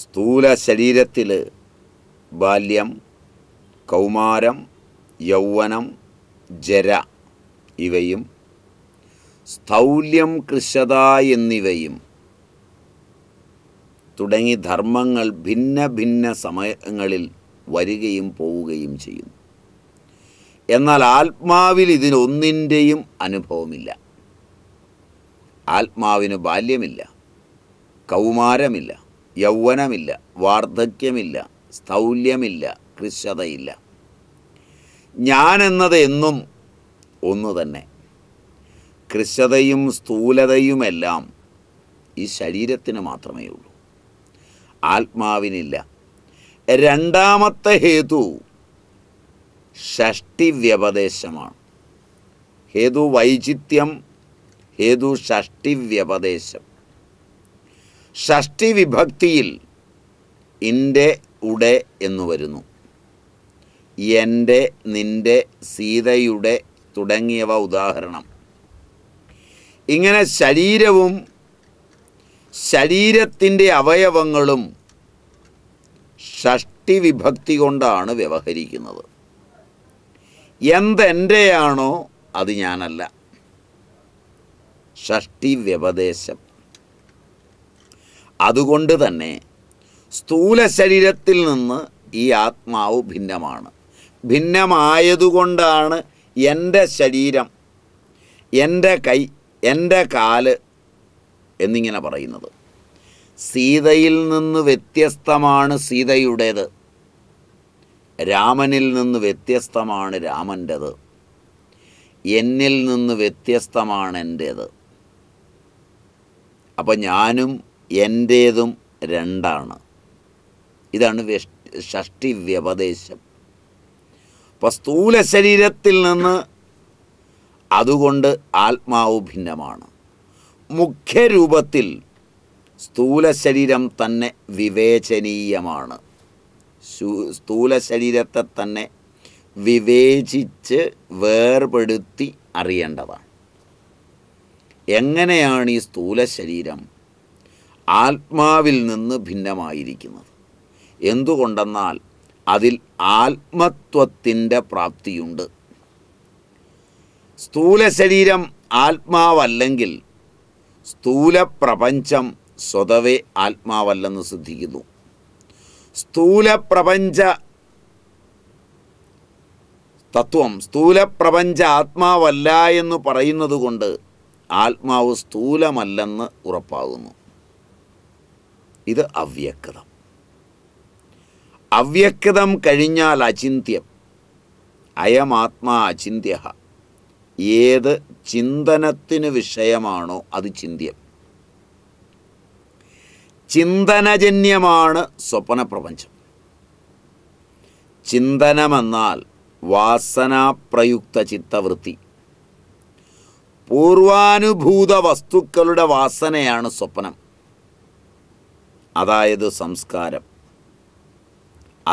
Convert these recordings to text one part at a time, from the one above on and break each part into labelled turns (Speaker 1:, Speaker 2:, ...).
Speaker 1: സ്ഥൂല ശരീരത്തിൽ ബാല്യം കൗമാരം യൗവനം ജര ഇവയും സ്ഥൗല്യം കൃഷത എന്നിവയും തുടങ്ങി ധർമ്മങ്ങൾ ഭിന്ന ഭിന്ന സമയങ്ങളിൽ വരികയും പോവുകയും ചെയ്യുന്നു എന്നാൽ ആത്മാവിൽ ഇതിനൊന്നിൻ്റെയും അനുഭവമില്ല ആത്മാവിന് ബാല്യമില്ല കൗമാരമില്ല യൗവനമില്ല വാർദ്ധക്യമില്ല സ്ഥൗല്യമില്ല കൃശതയില്ല ഞാനെന്നത് എന്നും ഒന്നു തന്നെ കൃശതയും സ്ഥൂലതയുമെല്ലാം ഈ ശരീരത്തിന് മാത്രമേ ഉള്ളൂ ആത്മാവിനില്ല രണ്ടാമത്തെ ഹേതു ഷഷ്ടി വ്യപദേശമാണ് ഹേതു വൈചിത്യം ഹേതു ഷഷ്ടി വ്യപദേശം ഷഷ്ടി വിഭക്തിയിൽ ഇൻ്റെ ഉടെ എന്ന് വരുന്നു എൻ്റെ നിൻ്റെ സീതയുടെ തുടങ്ങിയവ ഉദാഹരണം ഇങ്ങനെ ശരീരവും ശരീരത്തിൻ്റെ അവയവങ്ങളും ഷഷ്ടി വിഭക്തി കൊണ്ടാണ് വ്യവഹരിക്കുന്നത് എന്തെൻ്റെയാണോ അത് ഞാനല്ല ഷഷ്ടി വ്യപദേശം അതുകൊണ്ട് തന്നെ സ്ഥൂല ശരീരത്തിൽ നിന്ന് ഈ ആത്മാവ് ഭിന്നമാണ് ഭിന്നമായതുകൊണ്ടാണ് എൻ്റെ ശരീരം എൻ്റെ കൈ എൻ്റെ കാല് എന്നിങ്ങനെ പറയുന്നത് സീതയിൽ നിന്ന് വ്യത്യസ്തമാണ് സീതയുടേത് രാമനിൽ നിന്ന് വ്യത്യസ്തമാണ് രാമൻ്റേത് എന്നിൽ നിന്ന് വ്യത്യസ്തമാണ് എൻ്റേത് അപ്പം ഞാനും എൻ്റേതും രണ്ടാണ് ഇതാണ് ഷഷ്ടി വ്യപദേശം അപ്പോൾ സ്ഥൂല ശരീരത്തിൽ നിന്ന് അതുകൊണ്ട് ആത്മാവ് ഭിന്നമാണ് മുഖ്യരൂപത്തിൽ സ്ഥൂല ശരീരം തന്നെ വിവേചനീയമാണ് സ്ഥൂല ശരീരത്തെ തന്നെ വിവേചിച്ച് വേർപെടുത്തി അറിയേണ്ടതാണ് എങ്ങനെയാണ് ഈ സ്ഥൂല ശരീരം ആത്മാവിൽ നിന്ന് ഭിന്നമായിരിക്കുന്നത് എന്തുകൊണ്ടെന്നാൽ അതിൽ ആത്മത്വത്തിൻ്റെ പ്രാപ്തിയുണ്ട് സ്ഥൂല ശരീരം ആത്മാവല്ലെങ്കിൽ സ്ഥൂല പ്രപഞ്ചം സ്വതവേ ആത്മാവല്ലെന്ന് ശ്രദ്ധിക്കുന്നു സ്ഥൂല പ്രപഞ്ച തത്വം സ്ഥൂല പ്രപഞ്ച ആത്മാവല്ല എന്ന് പറയുന്നത് കൊണ്ട് ആത്മാവ് സ്ഥൂലമല്ലെന്ന് ഉറപ്പാകുന്നു ഇത് അവ്യക്തം അവ്യക്തം കഴിഞ്ഞാൽ അചിന്ത്യം അയമാത്മാ അചിന്ത്യ ഏത് ചിന്തനത്തിന് വിഷയമാണോ അത് ചിന്ത്യം ചിന്തനജന്യമാണ് സ്വപ്നപ്രപഞ്ചം ചിന്തനമെന്നാൽ വാസനാപ്രയുക്ത ചിത്തവൃത്തി പൂർവാനുഭൂത വസ്തുക്കളുടെ വാസനയാണ് സ്വപ്നം അതായത് സംസ്കാരം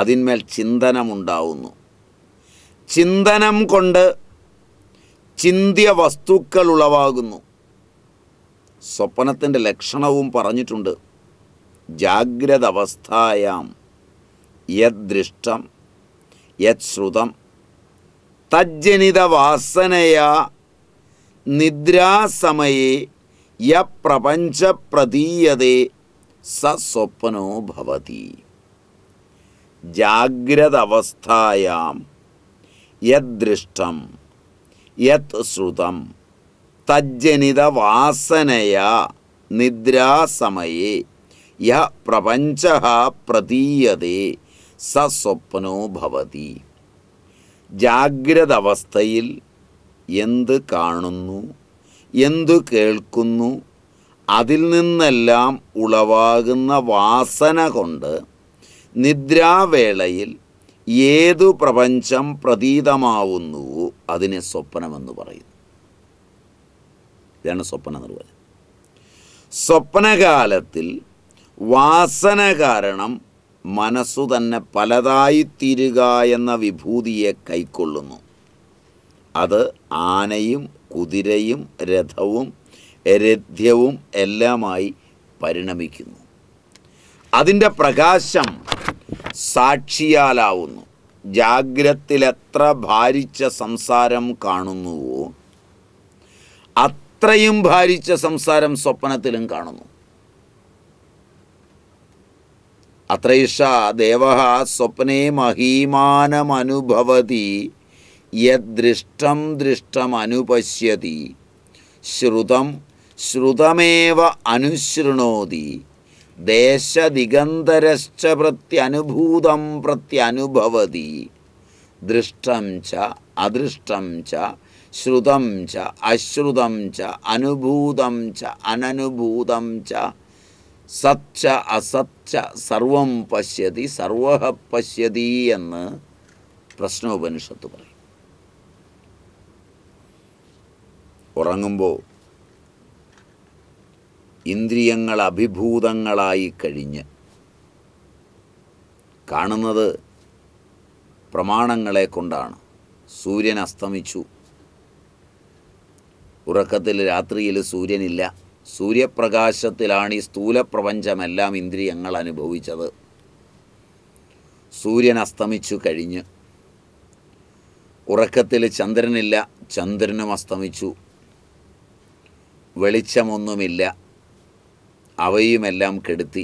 Speaker 1: അതിന്മേൽ ചിന്തനമുണ്ടാവുന്നു ചിന്തനം കൊണ്ട് ചിന്തിയ വസ്തുക്കൾ ഉളവാകുന്നു സ്വപ്നത്തിൻ്റെ ലക്ഷണവും പറഞ്ഞിട്ടുണ്ട് ജാഗ്രത അവസ്ഥായാം യദ്ദൃഷ്ടം യത്ശ്രുതം തജ്ജനിത വാസനയാ നിദ്രാസമയേ യപ്രപഞ്ച സ സ്വപ്നോ ഭവതി അവസ്ഥയാം യദ്ദൃഷ്ടം യത് ശ്രുതം തജ്ജനിത വാസനയാ നിദ്രാസമയേ യ പ്രപഞ്ച പ്രതീയതേ സ സ്വപ്നോ ഭവതി അവസ്ഥയിൽ എന്ത് കാണുന്നു എന്തു കേൾക്കുന്നു അതിൽ നിന്നെല്ലാം ഉളവാകുന്ന വാസന കൊണ്ട് നിദ്രാവേളയിൽ ഏതു പ്രപഞ്ചം പ്രതീതമാവുന്നുവോ അതിനെ സ്വപ്നമെന്ന് പറയുന്നു ഇതാണ് സ്വപ്ന നിർവചനം സ്വപ്നകാലത്തിൽ വാസന കാരണം മനസ്സു തന്നെ പലതായി തീരുക എന്ന വിഭൂതിയെ കൈക്കൊള്ളുന്നു അത് ആനയും കുതിരയും രഥവും രഥ്യവും എല്ലാമായി പരിണമിക്കുന്നു അതിൻ്റെ പ്രകാശം സാക്ഷിയാലാവുന്നു ജാഗ്രത്തിലെത്ര ഭാരിച്ച സംസാരം കാണുന്നുവോ അത്രയും ഭാരിച്ച സംസാരം സ്വപ്നത്തിലും കാണുന്നു അത്രൈഷ ദേവ സ്വപ്നെ മഹീമാനമനുഭവതി യദൃഷ്ടം ദൃഷ്ടമനുപശ്യതി ശ്രുതം ശ്രുതമേവ അനുശൃണോതി ദേശദിഗന്ധരശ്ച പ്രത്യനുഭൂതം പ്രത്യനുഭവതി ദൃഷ്ടം ച അദൃഷ്ടം ച ശ്രുതം ച അശ്രുതം ച അനുഭൂതം ച അനനുഭൂതം ച സച്ച അസച്ച സർവം പശ്യതി സർവഹ പശ്യതി എന്ന് പ്രശ്നോപനിഷത്ത് പറയും ഉറങ്ങുമ്പോൾ ഇന്ദ്രിയങ്ങൾ അഭിഭൂതങ്ങളായി കഴിഞ്ഞ് കാണുന്നത് പ്രമാണങ്ങളെ കൊണ്ടാണ് സൂര്യൻ അസ്തമിച്ചു ഉറക്കത്തിൽ രാത്രിയിൽ സൂര്യനില്ല സൂര്യപ്രകാശത്തിലാണ് ഈ സ്ഥൂലപ്രപഞ്ചമെല്ലാം ഇന്ദ്രിയങ്ങൾ അനുഭവിച്ചത് സൂര്യൻ അസ്തമിച്ചു കഴിഞ്ഞ് ഉറക്കത്തിൽ ചന്ദ്രനില്ല ചന്ദ്രനും അസ്തമിച്ചു വെളിച്ചമൊന്നുമില്ല അവയുമെല്ലാം കെടുത്തി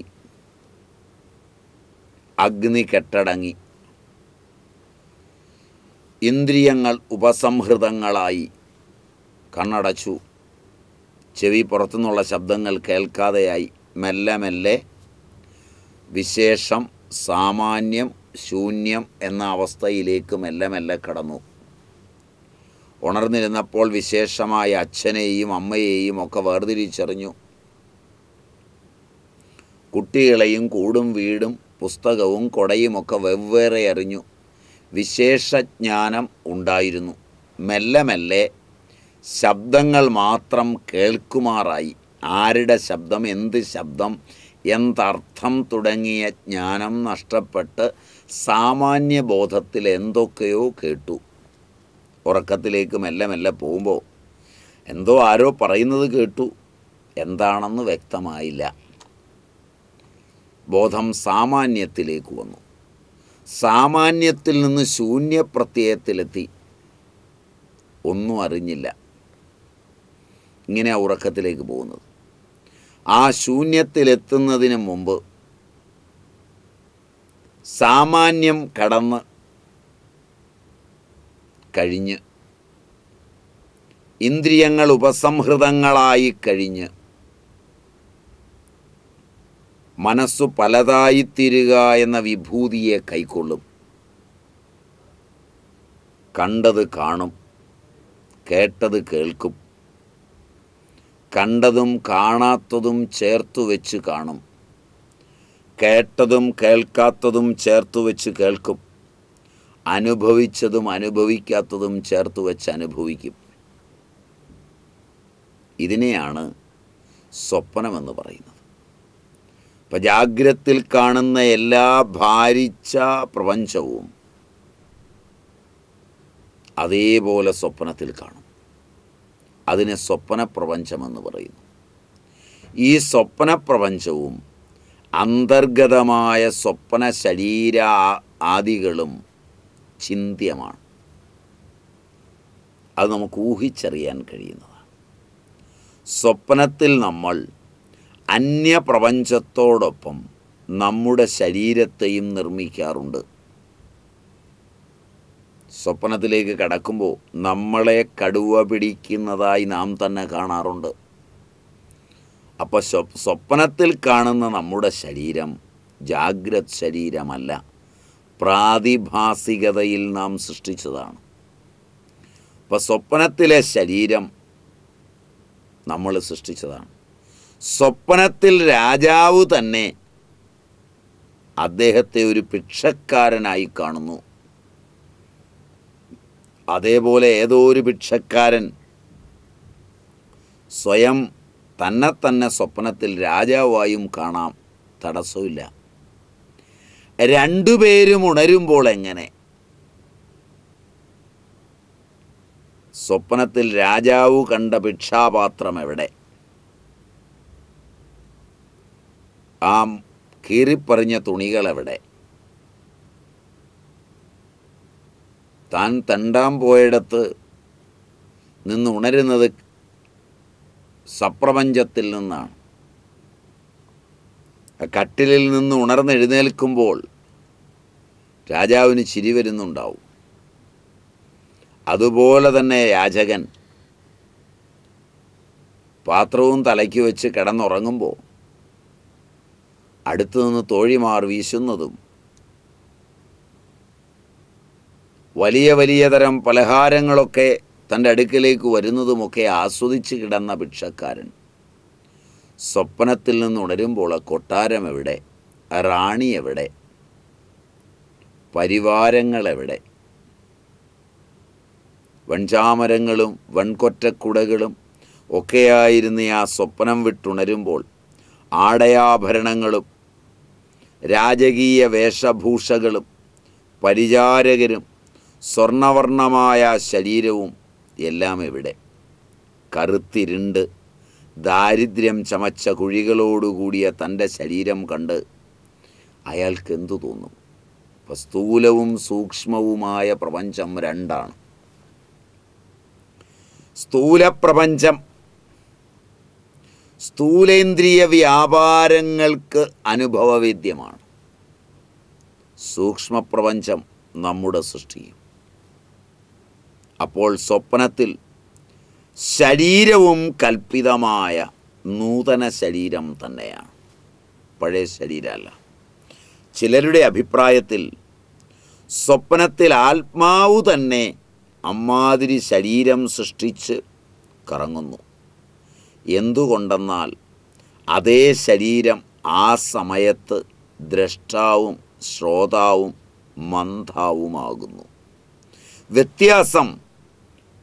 Speaker 1: അഗ്നി കെട്ടടങ്ങി ഇന്ദ്രിയങ്ങൾ ഉപസംഹൃതങ്ങളായി കണ്ണടച്ചു ചെവി പുറത്തുനിന്നുള്ള ശബ്ദങ്ങൾ കേൾക്കാതെയായി മെല്ലെ മെല്ലെ വിശേഷം സാമാന്യം ശൂന്യം എന്ന അവസ്ഥയിലേക്ക് മെല്ലെ മെല്ലെ കടന്നു ഉണർന്നിരുന്നപ്പോൾ വിശേഷമായ അച്ഛനെയും അമ്മയെയും ഒക്കെ വേർതിരിച്ചറിഞ്ഞു കുട്ടികളെയും കൂടും വീടും പുസ്തകവും കൊടയുമൊക്കെ വെവ്വേറെ അറിഞ്ഞു വിശേഷജ്ഞാനം ഉണ്ടായിരുന്നു മെല്ലെ മെല്ലെ ശബ്ദങ്ങൾ മാത്രം കേൾക്കുമാറായി ആരുടെ ശബ്ദം എന്ത് ശബ്ദം എന്തർത്ഥം തുടങ്ങിയ ജ്ഞാനം നഷ്ടപ്പെട്ട് സാമാന്യ ബോധത്തിൽ എന്തൊക്കെയോ കേട്ടു ഉറക്കത്തിലേക്ക് മെല്ലെ മെല്ലെ പോകുമ്പോൾ എന്തോ ആരോ പറയുന്നത് കേട്ടു എന്താണെന്ന് വ്യക്തമായില്ല ബോധം സാമാന്യത്തിലേക്ക് വന്നു സാമാന്യത്തിൽ നിന്ന് ശൂന്യപ്രത്യയത്തിലെത്തി ഒന്നും അറിഞ്ഞില്ല ഇങ്ങനെയാണ് ഉറക്കത്തിലേക്ക് പോകുന്നത് ആ ശൂന്യത്തിലെത്തുന്നതിന് മുമ്പ് സാമാന്യം കടന്ന് കഴിഞ്ഞ് ഇന്ദ്രിയങ്ങൾ ഉപസംഹൃതങ്ങളായി കഴിഞ്ഞ് മനസ്സു പലതായിത്തീരുക എന്ന വിഭൂതിയെ കൈക്കൊള്ളും കണ്ടത് കാണും കേട്ടത് കേൾക്കും കണ്ടതും കാണാത്തതും ചേർത്തു വെച്ച് കാണും കേട്ടതും കേൾക്കാത്തതും ചേർത്തു വെച്ച് കേൾക്കും അനുഭവിച്ചതും അനുഭവിക്കാത്തതും ചേർത്തു വെച്ച് അനുഭവിക്കും ഇതിനെയാണ് സ്വപ്നമെന്ന് പറയുന്നത് അപ്പം ജാഗ്രത്തിൽ കാണുന്ന എല്ലാ ഭാരിച്ച പ്രപഞ്ചവും അതേപോലെ സ്വപ്നത്തിൽ കാണും അതിനെ സ്വപ്നപ്രപഞ്ചമെന്ന് പറയുന്നു ഈ സ്വപ്നപ്രപഞ്ചവും അന്തർഗതമായ സ്വപ്ന ശരീര ആദികളും ചിന്ത്യമാണ് അത് നമുക്ക് ഊഹിച്ചറിയാൻ കഴിയുന്നതാണ് സ്വപ്നത്തിൽ നമ്മൾ അന്യപ്രപഞ്ചത്തോടൊപ്പം നമ്മുടെ ശരീരത്തെയും നിർമ്മിക്കാറുണ്ട് സ്വപ്നത്തിലേക്ക് കടക്കുമ്പോൾ നമ്മളെ കടുവ പിടിക്കുന്നതായി നാം തന്നെ കാണാറുണ്ട് അപ്പോൾ സ്വപ്നത്തിൽ കാണുന്ന നമ്മുടെ ശരീരം ജാഗ്രത് ശരീരമല്ല പ്രാതിഭാസികതയിൽ നാം സൃഷ്ടിച്ചതാണ് അപ്പോൾ സ്വപ്നത്തിലെ ശരീരം നമ്മൾ സൃഷ്ടിച്ചതാണ് സ്വപ്നത്തിൽ രാജാവ് തന്നെ അദ്ദേഹത്തെ ഒരു ഭിക്ഷക്കാരനായി കാണുന്നു അതേപോലെ ഏതോ ഒരു ഭിക്ഷക്കാരൻ സ്വയം തന്നെ തന്നെ സ്വപ്നത്തിൽ രാജാവായും കാണാം തടസ്സമില്ല രണ്ടുപേരും ഉണരുമ്പോൾ എങ്ങനെ സ്വപ്നത്തിൽ രാജാവ് കണ്ട ഭിക്ഷാപാത്രം എവിടെ ആം കീറിപ്പറിഞ്ഞ തുണികളെവിടെ താൻ തണ്ടാൻ പോയിടത്ത് നിന്ന് ഉണരുന്നത് സപ്രപഞ്ചത്തിൽ നിന്നാണ് കട്ടിലിൽ നിന്ന് ഉണർന്നെഴുന്നേൽക്കുമ്പോൾ രാജാവിന് ചിരി വരുന്നുണ്ടാവും അതുപോലെ തന്നെ യാചകൻ പാത്രവും തലയ്ക്ക് വെച്ച് കിടന്നുറങ്ങുമ്പോൾ അടുത്തുനിന്ന് തോഴിമാർ വീശുന്നതും വലിയ വലിയ തരം പലഹാരങ്ങളൊക്കെ തൻ്റെ അടുക്കിലേക്ക് വരുന്നതുമൊക്കെ ആസ്വദിച്ച് കിടന്ന ഭിക്ഷക്കാരൻ സ്വപ്നത്തിൽ നിന്നുണരുമ്പോൾ ആ കൊട്ടാരം എവിടെ റാണി എവിടെ പരിവാരങ്ങളെവിടെ വൺചാമരങ്ങളും വൺകൊറ്റക്കുടകളും ഒക്കെയായിരുന്ന ആ സ്വപ്നം വിട്ടുണരുമ്പോൾ ആടയാഭരണങ്ങളും രാജകീയ വേഷഭൂഷകളും പരിചാരകരും സ്വർണവർണമായ ശരീരവും എല്ലാം എവിടെ കറുത്തിരുണ്ട് ദാരിദ്ര്യം ചമച്ച കുഴികളോടുകൂടിയ തൻ്റെ ശരീരം കണ്ട് അയാൾക്ക് എന്തു തോന്നും ഇപ്പം സ്ഥൂലവും സൂക്ഷ്മവുമായ പ്രപഞ്ചം രണ്ടാണ് സ്ഥൂലപ്രപഞ്ചം സ്ഥൂലേന്ദ്രിയ വ്യാപാരങ്ങൾക്ക് അനുഭവവേദ്യമാണ് സൂക്ഷ്മപ്രപഞ്ചം നമ്മുടെ സൃഷ്ടിയും അപ്പോൾ സ്വപ്നത്തിൽ ശരീരവും കൽപ്പിതമായ നൂതന ശരീരം തന്നെയാണ് പഴയ ശരീരമല്ല ചിലരുടെ അഭിപ്രായത്തിൽ സ്വപ്നത്തിൽ ആത്മാവ് തന്നെ അമ്മാതിരി ശരീരം സൃഷ്ടിച്ച് കറങ്ങുന്നു എന്തുകൊണ്ടെന്നാൽ അതേ ശരീരം ആ സമയത്ത് ദ്രഷ്ടാവും ശ്രോതാവും മന്ധാവുമാകുന്നു വ്യത്യാസം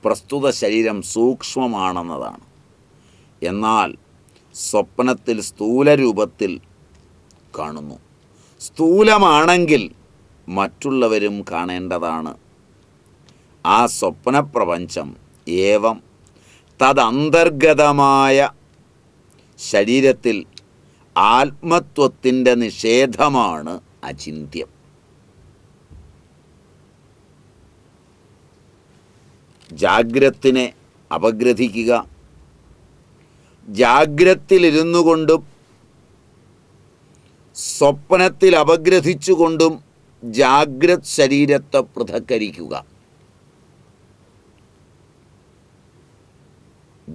Speaker 1: പ്രസ്തുത ശരീരം സൂക്ഷ്മമാണെന്നതാണ് എന്നാൽ സ്വപ്നത്തിൽ സ്ഥൂലരൂപത്തിൽ കാണുന്നു സ്ഥൂലമാണെങ്കിൽ മറ്റുള്ളവരും കാണേണ്ടതാണ് ആ സ്വപ്നപ്രപഞ്ചം ഏവം തദന്തർഗതമായ ശരീരത്തിൽ ആത്മത്വത്തിൻ്റെ നിഷേധമാണ് അചിന്ത്യം ജാഗ്രത്തിനെ അപഗ്രഥിക്കുക ജാഗ്രത്തിലിരുന്നു കൊണ്ടും സ്വപ്നത്തിൽ അപഗ്രഥിച്ചുകൊണ്ടും ജാഗ്രത് ശരീരത്തെ പൃഥക്കരിക്കുക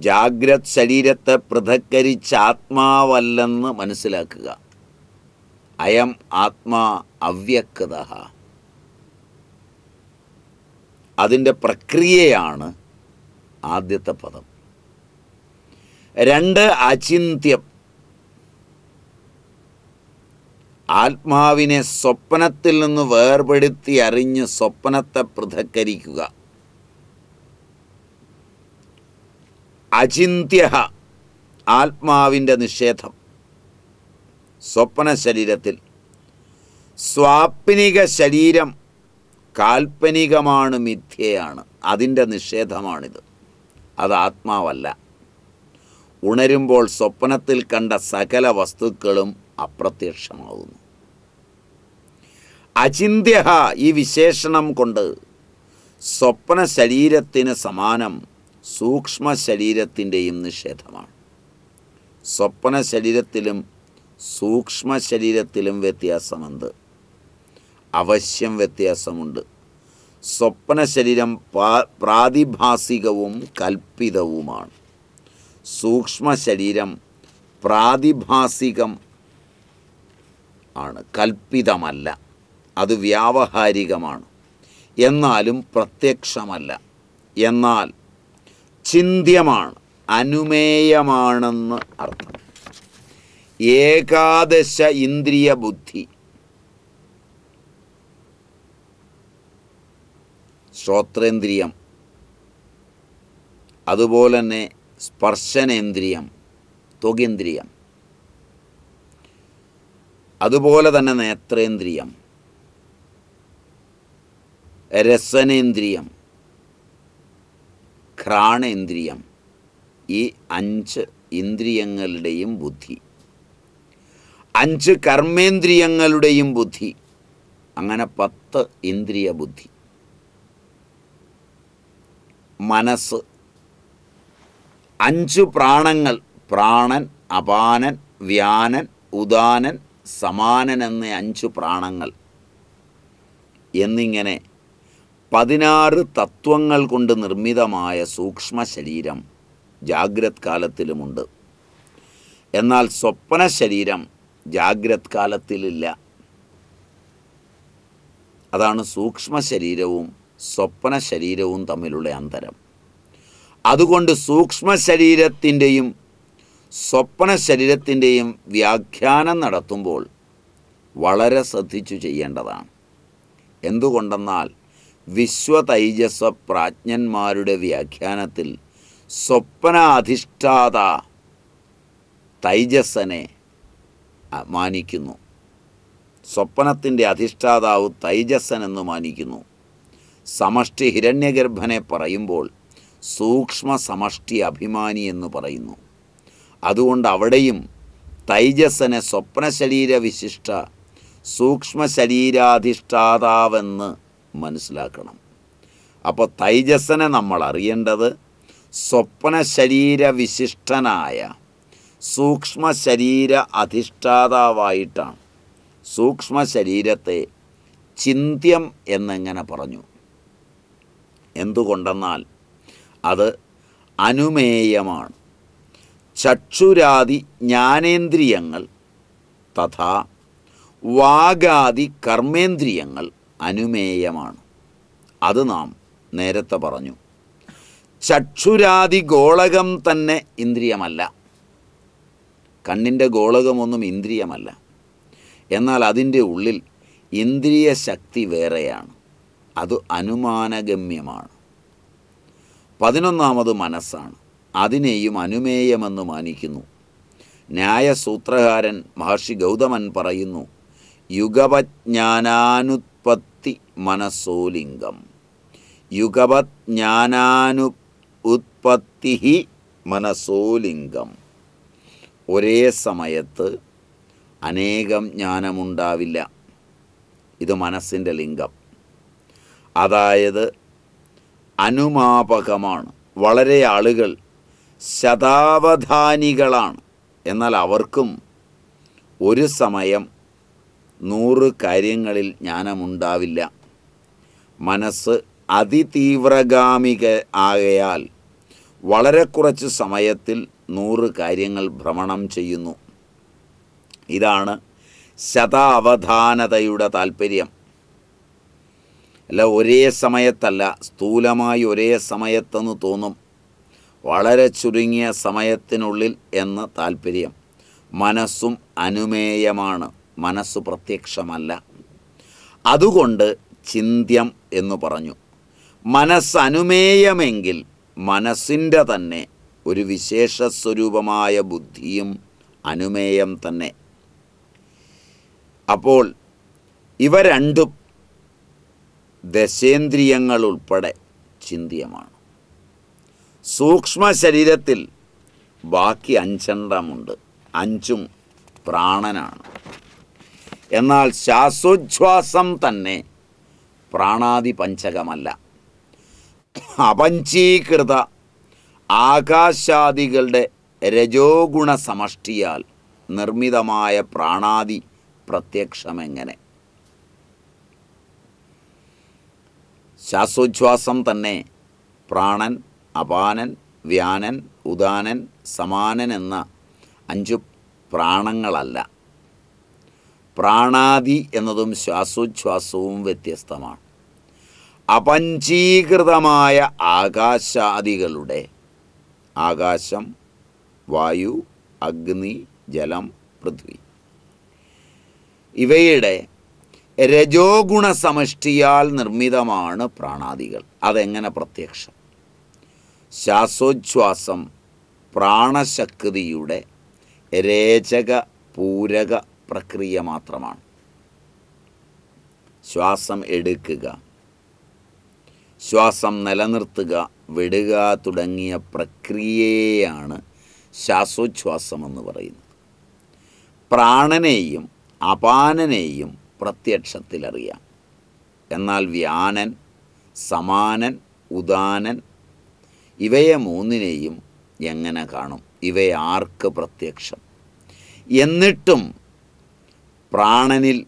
Speaker 1: ജാഗ്രത് ശരീരത്തെ പൃഥക്കരിച്ച ആത്മാവല്ലെന്ന് മനസ്സിലാക്കുക അയം ആത്മാ അവ്യക്തത അതിൻ്റെ പ്രക്രിയയാണ് ആദ്യത്തെ പദം രണ്ട് അചിന്ത്യം ആത്മാവിനെ സ്വപ്നത്തിൽ നിന്ന് വേർപെടുത്തി അറിഞ്ഞ് സ്വപ്നത്തെ പൃഥക്കരിക്കുക അചിന്ത്യ ആത്മാവിൻ്റെ നിഷേധം സ്വപ്ന ശരീരത്തിൽ സ്വാപ്നിക ശരീരം കാൽപ്പനികമാണ് മിഥ്യയാണ് അതിൻ്റെ നിഷേധമാണിത് അത് ആത്മാവല്ല ഉണരുമ്പോൾ സ്വപ്നത്തിൽ കണ്ട സകല വസ്തുക്കളും അപ്രത്യക്ഷമാകുന്നു അചിന്ത്യ ഈ വിശേഷണം കൊണ്ട് സ്വപ്ന ശരീരത്തിന് സമാനം സൂക്ഷ്മ ശരീരത്തിൻ്റെയും നിഷേധമാണ് സ്വപ്ന ശരീരത്തിലും സൂക്ഷ്മ ശരീരത്തിലും വ്യത്യാസമുണ്ട് അവശ്യം വ്യത്യാസമുണ്ട് സ്വപ്ന ശരീരം പ്രാതിഭാസികവും കൽപ്പിതവുമാണ് സൂക്ഷ്മ ശരീരം പ്രാതിഭാസികം ആണ് കൽപ്പിതമല്ല അത് വ്യാവഹാരികമാണ് എന്നാലും പ്രത്യക്ഷമല്ല എന്നാൽ ചിന്ത്യമാണ് അനുമേയമാണെന്ന് അർത്ഥം ഏകാദശ ഇന്ദ്രിയ ബുദ്ധി ശ്രോത്രേന്ദ്രിയം അതുപോലെ തന്നെ സ്പർശനേന്ദ്രിയം ത്വകേന്ദ്രിയം അതുപോലെ തന്നെ നേത്രേന്ദ്രിയം രസനേന്ദ്രിയം ഘ്രാണേന്ദ്രിയം ഈ അഞ്ച് ഇന്ദ്രിയങ്ങളുടെയും ബുദ്ധി അഞ്ച് കർമ്മേന്ദ്രിയങ്ങളുടെയും ബുദ്ധി അങ്ങനെ പത്ത് ഇന്ദ്രിയ ബുദ്ധി മനസ്സ് അഞ്ച് പ്രാണങ്ങൾ പ്രാണൻ അപാനൻ വ്യാനൻ ഉദാനൻ സമാനൻ എന്ന അഞ്ച് പ്രാണങ്ങൾ എന്നിങ്ങനെ പതിനാറ് തത്വങ്ങൾ കൊണ്ട് നിർമ്മിതമായ സൂക്ഷ്മ ശരീരം ജാഗ്രത് കാലത്തിലുമുണ്ട് എന്നാൽ സ്വപ്ന ശരീരം ജാഗ്രത് കാലത്തിലില്ല അതാണ് സൂക്ഷ്മ ശരീരവും സ്വപ്ന ശരീരവും തമ്മിലുള്ള അന്തരം അതുകൊണ്ട് സൂക്ഷ്മ ശരീരത്തിൻ്റെയും സ്വപ്ന ശരീരത്തിൻ്റെയും വ്യാഖ്യാനം നടത്തുമ്പോൾ വളരെ ശ്രദ്ധിച്ചു ചെയ്യേണ്ടതാണ് എന്തുകൊണ്ടെന്നാൽ വിശ്വതൈജസ പ്രാജ്ഞന്മാരുടെ വ്യാഖ്യാനത്തിൽ അധിഷ്ഠാത തൈജസ്സനെ മാനിക്കുന്നു സ്വപ്നത്തിൻ്റെ അധിഷ്ഠാതാവ് തൈജസ്സൻ എന്ന് മാനിക്കുന്നു സമഷ്ടി ഹിരണ്യഗർഭനെ പറയുമ്പോൾ സൂക്ഷ്മ സമഷ്ടി അഭിമാനി എന്ന് പറയുന്നു അതുകൊണ്ട് അവിടെയും തൈജസ്സനെ സ്വപ്നശരീരവിശിഷ്ട സൂക്ഷ്മശരീരാധിഷ്ഠാതാവെന്ന് മനസ്സിലാക്കണം അപ്പോൾ തൈജസ്സനെ നമ്മൾ അറിയേണ്ടത് സ്വപ്ന ശരീര വിശിഷ്ടനായ സൂക്ഷ്മ ശരീര അധിഷ്ഠാതാവായിട്ടാണ് സൂക്ഷ്മ ശരീരത്തെ ചിന്ത്യം എന്നെങ്ങനെ പറഞ്ഞു എന്തുകൊണ്ടെന്നാൽ അത് അനുമേയമാണ് ചക്ഷുരാദി ജ്ഞാനേന്ദ്രിയങ്ങൾ തഥാ വാഗാദി കർമ്മേന്ദ്രിയങ്ങൾ അനുമേയമാണ് അത് നാം നേരത്തെ പറഞ്ഞു ചക്ഷുരാതി ഗോളകം തന്നെ ഇന്ദ്രിയമല്ല കണ്ണിൻ്റെ ഗോളകമൊന്നും ഇന്ദ്രിയമല്ല എന്നാൽ അതിൻ്റെ ഉള്ളിൽ ഇന്ദ്രിയ ശക്തി വേറെയാണ് അത് അനുമാനഗമ്യമാണ് പതിനൊന്നാമത് മനസ്സാണ് അതിനെയും അനുമേയമെന്ന് മാനിക്കുന്നു ന്യായസൂത്രകാരൻ മഹർഷി ഗൗതമൻ പറയുന്നു യുഗപജ്ഞാനാനു മനസ്സോലിംഗം യുഗപത് ജ്ഞാനാനു ഉത്പത്തി മനസ്സോലിംഗം ഒരേ സമയത്ത് അനേകം ജ്ഞാനമുണ്ടാവില്ല ഇത് മനസ്സിൻ്റെ ലിംഗം അതായത് അനുമാപകമാണ് വളരെ ആളുകൾ ശതാവധാനികളാണ് എന്നാൽ അവർക്കും ഒരു സമയം നൂറ് കാര്യങ്ങളിൽ ജ്ഞാനമുണ്ടാവില്ല മനസ്സ് അതിതീവ്രഗാമിക ആകയാൽ വളരെ കുറച്ച് സമയത്തിൽ നൂറ് കാര്യങ്ങൾ ഭ്രമണം ചെയ്യുന്നു ഇതാണ് ശതാവധാനതയുടെ താല്പര്യം അല്ല ഒരേ സമയത്തല്ല സ്ഥൂലമായി ഒരേ സമയത്തെന്ന് തോന്നും വളരെ ചുരുങ്ങിയ സമയത്തിനുള്ളിൽ എന്ന് താല്പര്യം മനസ്സും അനുമേയമാണ് മനസ്സ് പ്രത്യക്ഷമല്ല അതുകൊണ്ട് ചിന്ത്യം എന്ന് പറഞ്ഞു മനസ്സനുമേയമെങ്കിൽ മനസ്സിൻ്റെ തന്നെ ഒരു വിശേഷ സ്വരൂപമായ ബുദ്ധിയും അനുമേയം തന്നെ അപ്പോൾ ഇവ രണ്ടും ദശേന്ദ്രിയങ്ങൾ ഉൾപ്പെടെ ചിന്തിയമാണ് സൂക്ഷ്മ ശരീരത്തിൽ ബാക്കി അഞ്ചെണ്ണമുണ്ട് അഞ്ചും പ്രാണനാണ് എന്നാൽ ശ്വാസോച്ഛ്വാസം തന്നെ പ്രാണാദി പഞ്ചകമല്ല അപഞ്ചീകൃത ആകാശാദികളുടെ രജോഗുണ സമഷ്ടിയാൽ നിർമ്മിതമായ പ്രാണാദി പ്രത്യക്ഷമെങ്ങനെ ശ്വാസോച്ഛ്വാസം തന്നെ പ്രാണൻ അപാനൻ വ്യാനൻ ഉദാനൻ സമാനൻ എന്ന അഞ്ചു പ്രാണങ്ങളല്ല പ്രാണാദി എന്നതും ശ്വാസോച്ഛ്വാസവും വ്യത്യസ്തമാണ് അപഞ്ചീകൃതമായ ആകാശാദികളുടെ ആകാശം വായു അഗ്നി ജലം പൃഥ്വി ഇവയുടെ രജോഗുണ സമഷ്ടിയാൽ നിർമ്മിതമാണ് പ്രാണാദികൾ അതെങ്ങനെ പ്രത്യക്ഷം ശ്വാസോച്ഛ്വാസം പ്രാണശക്തിയുടെ രേചക പൂരക പ്രക്രിയ മാത്രമാണ് ശ്വാസം എടുക്കുക ശ്വാസം നിലനിർത്തുക വിടുക തുടങ്ങിയ പ്രക്രിയയെയാണ് ശ്വാസോച്ഛ്വാസമെന്ന് പറയുന്നത് പ്രാണനെയും അപാനനെയും പ്രത്യക്ഷത്തിലറിയാം എന്നാൽ വ്യാനൻ സമാനൻ ഉദാനൻ ഇവയെ മൂന്നിനെയും എങ്ങനെ കാണും ആർക്ക് പ്രത്യക്ഷം എന്നിട്ടും പ്രാണനിൽ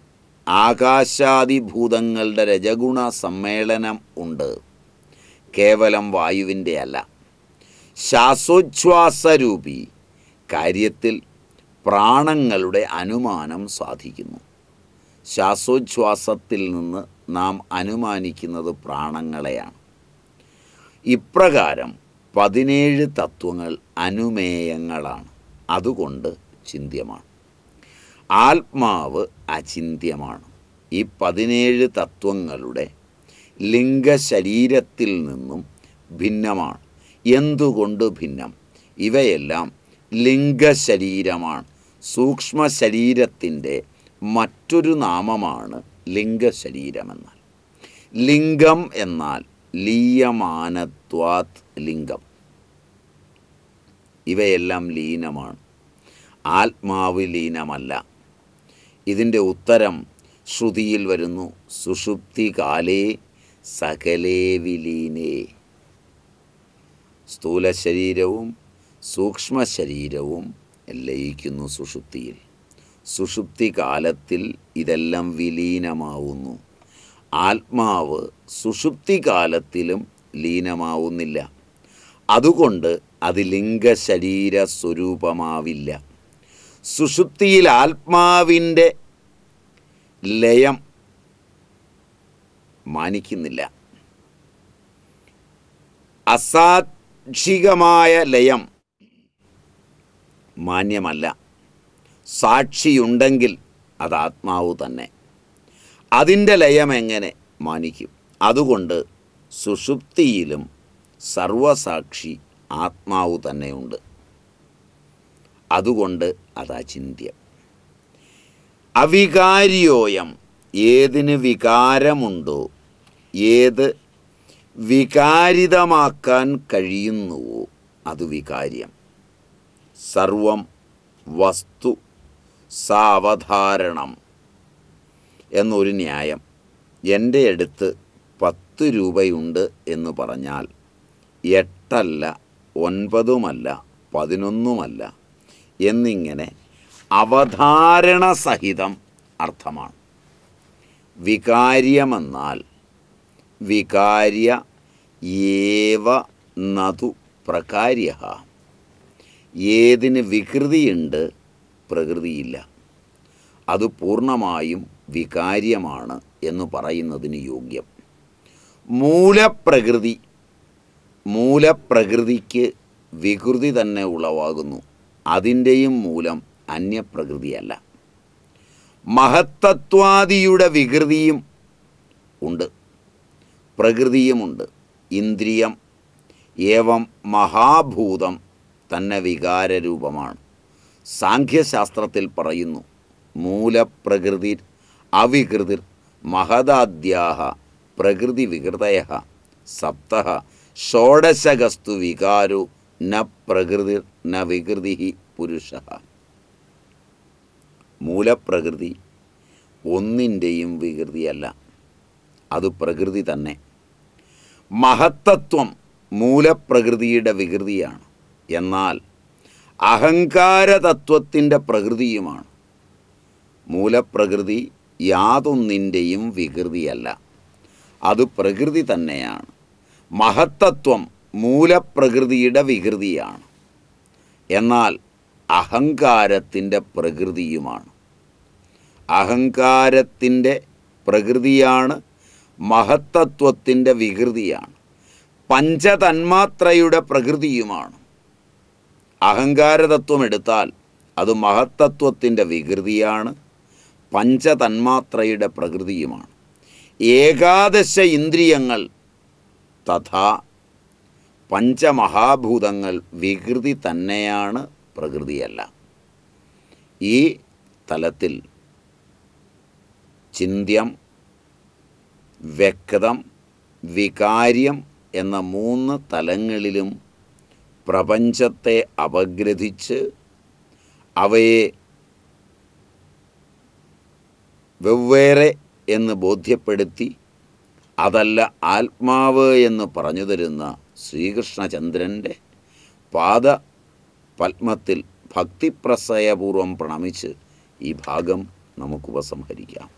Speaker 1: ആകാശാദിഭൂതങ്ങളുടെ രജഗുണ സമ്മേളനം ഉണ്ട് കേവലം വായുവിൻ്റെ അല്ല ശ്വാസോച്ഛ്വാസരൂപി കാര്യത്തിൽ പ്രാണങ്ങളുടെ അനുമാനം സാധിക്കുന്നു ശ്വാസോച്ഛ്വാസത്തിൽ നിന്ന് നാം അനുമാനിക്കുന്നത് പ്രാണങ്ങളെയാണ് ഇപ്രകാരം പതിനേഴ് തത്വങ്ങൾ അനുമേയങ്ങളാണ് അതുകൊണ്ട് ചിന്ത്യമാണ് ആത്മാവ് അചിന്ത്യമാണ് ഈ പതിനേഴ് തത്വങ്ങളുടെ ലിംഗശരീരത്തിൽ നിന്നും ഭിന്നമാണ് എന്തുകൊണ്ട് ഭിന്നം ഇവയെല്ലാം ലിംഗശരീരമാണ് സൂക്ഷ്മശരീരത്തിൻ്റെ മറ്റൊരു നാമമാണ് ലിംഗശരീരമെന്നാൽ ലിംഗം എന്നാൽ ലീയമാനത്വാത് ലിംഗം ഇവയെല്ലാം ലീനമാണ് ആത്മാവ് ലീനമല്ല ഇതിൻ്റെ ഉത്തരം ശ്രുതിയിൽ വരുന്നു സുഷുപ്തി കാലേ സകലേ വിലീനേ സ്ഥൂല ശരീരവും സൂക്ഷ്മ ശരീരവും ലയിക്കുന്നു സുഷുപ്തിയിൽ സുഷുപ്തി കാലത്തിൽ ഇതെല്ലാം വിലീനമാവുന്നു ആത്മാവ് സുഷുപ്തി കാലത്തിലും ലീനമാവുന്നില്ല അതുകൊണ്ട് അത് ലിംഗശരീര സ്വരൂപമാവില്ല സുഷുപ്തിയിൽ ആത്മാവിൻ്റെ ലയം മാനിക്കുന്നില്ല അസാക്ഷികമായ ലയം മാന്യമല്ല സാക്ഷിയുണ്ടെങ്കിൽ അത് ആത്മാവ് തന്നെ അതിൻ്റെ ലയം എങ്ങനെ മാനിക്കും അതുകൊണ്ട് സുഷുപ്തിയിലും സർവസാക്ഷി ആത്മാവ് തന്നെയുണ്ട് അതുകൊണ്ട് അതാചിന്യം അവികാരിയോയം ഏതിന് വികാരമുണ്ടോ ഏത് വികാരിതമാക്കാൻ കഴിയുന്നുവോ അത് വികാര്യം സർവം വസ്തു സാവധാരണം എന്നൊരു ന്യായം എൻ്റെ അടുത്ത് പത്ത് രൂപയുണ്ട് എന്ന് പറഞ്ഞാൽ എട്ടല്ല ഒൻപതുമല്ല പതിനൊന്നുമല്ല എന്നിങ്ങനെ അവധാരണ സഹിതം അർത്ഥമാണ് വികാര്യമെന്നാൽ വികാര്യ ഏവ നതു പ്രകാര്യ ഏതിന് വികൃതിയുണ്ട് പ്രകൃതിയില്ല അത് പൂർണ്ണമായും വികാര്യമാണ് എന്ന് പറയുന്നതിന് യോഗ്യം മൂലപ്രകൃതി മൂലപ്രകൃതിക്ക് വികൃതി തന്നെ ഉളവാകുന്നു അതിൻ്റെയും മൂലം അന്യപ്രകൃതിയല്ല മഹത്തത്വാദിയുടെ വികൃതിയും ഉണ്ട് പ്രകൃതിയുമുണ്ട് ഇന്ദ്രിയം ഏവം മഹാഭൂതം തന്നെ വികാരരൂപമാണ് സാഖ്യശാസ്ത്രത്തിൽ പറയുന്നു മൂലപ്രകൃതിർ അവികൃതിർ മഹദാദ്യാഹ പ്രകൃതി വികൃതയ സപ്ത ഷോഡശകസ്തു വികാരു ന പ്രകൃതിർ ന വികൃതി പുരുഷ മൂലപ്രകൃതി ഒന്നിൻ്റെയും വികൃതിയല്ല അത് പ്രകൃതി തന്നെ മഹത്തത്വം മൂലപ്രകൃതിയുടെ വികൃതിയാണ് എന്നാൽ അഹങ്കാരതത്വത്തിൻ്റെ പ്രകൃതിയുമാണ് മൂലപ്രകൃതി യാതൊന്നിൻ്റെയും വികൃതിയല്ല അത് പ്രകൃതി തന്നെയാണ് മഹത്തത്വം മൂലപ്രകൃതിയുടെ വികൃതിയാണ് എന്നാൽ അഹങ്കാരത്തിൻ്റെ പ്രകൃതിയുമാണ് അഹങ്കാരത്തിൻ്റെ പ്രകൃതിയാണ് മഹത്തത്വത്തിൻ്റെ വികൃതിയാണ് പഞ്ചതന്മാത്രയുടെ പ്രകൃതിയുമാണ് അഹങ്കാരതത്വം എടുത്താൽ അത് മഹത്തത്വത്തിൻ്റെ വികൃതിയാണ് പഞ്ചതന്മാത്രയുടെ പ്രകൃതിയുമാണ് ഏകാദശ ഇന്ദ്രിയങ്ങൾ തഥാ പഞ്ചമഹാഭൂതങ്ങൾ വികൃതി തന്നെയാണ് പ്രകൃതിയല്ല ഈ തലത്തിൽ ചിന്ത്യം വ്യക്തം വികാര്യം എന്ന മൂന്ന് തലങ്ങളിലും പ്രപഞ്ചത്തെ അപഗ്രഥിച്ച് അവയെ വെവ്വേറെ എന്ന് ബോധ്യപ്പെടുത്തി അതല്ല ആത്മാവ് എന്ന് പറഞ്ഞു തരുന്ന ശ്രീകൃഷ്ണചന്ദ്രൻ്റെ പാദ പത്മത്തിൽ ഭക്തിപ്രസയപൂർവം പ്രണമിച്ച് ഈ ഭാഗം നമുക്ക് ഉപസംഹരിക്കാം